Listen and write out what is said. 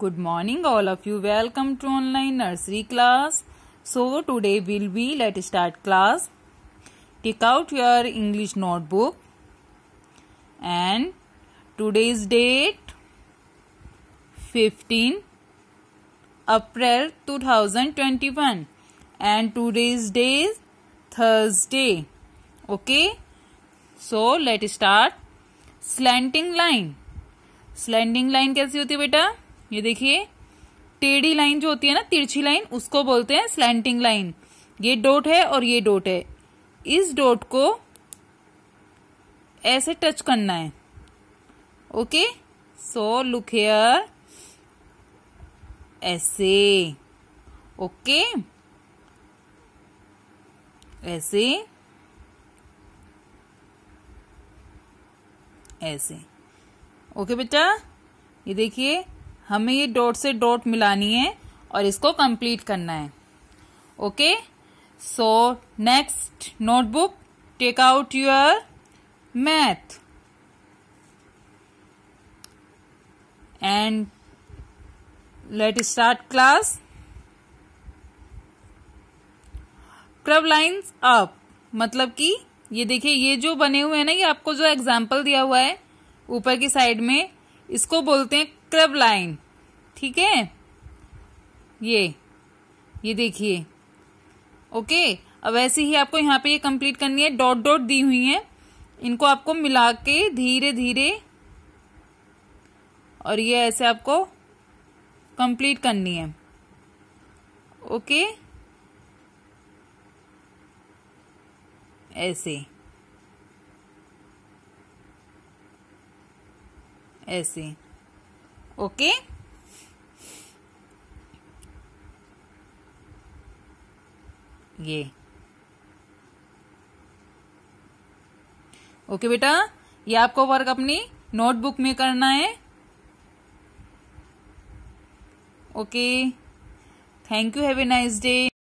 good morning all of you welcome to online nursery class so today will be let start class take out your English notebook and today's date fifteen April two thousand twenty one and today's day Thursday okay so let start slanting line slanting line कैसी होती है बेटा ये देखिए टेढ़ी line जो होती है ना तिरछी लाइन उसको बोलते हैं स्लैंटिंग लाइन ये डोट है और ये डोट है इस डोट को ऐसे टच करना है ओके सो लुक हेयर ऐसे ओके ऐसे ऐसे ओके बेटा ये देखिए हमें ये डॉट से डॉट मिलानी है और इसको कंप्लीट करना है okay so next notebook take out your math and let start class curve lines up मतलब कि ये देखिए ये जो बने हुए हैं ना ये आपको जो एग्जाम्पल दिया हुआ है ऊपर की साइड में इसको बोलते हैं स्क्रब लाइन ठीक है ये ये देखिए ओके अब ऐसे ही आपको यहाँ पे ये कंप्लीट करनी है डॉट डॉट दी हुई है इनको आपको मिला के धीरे धीरे और ये ऐसे आपको कंप्लीट करनी है ओके ऐसे ऐसे ओके ये ओके बेटा ये आपको वर्क अपनी नोटबुक में करना है okay thank you have a nice day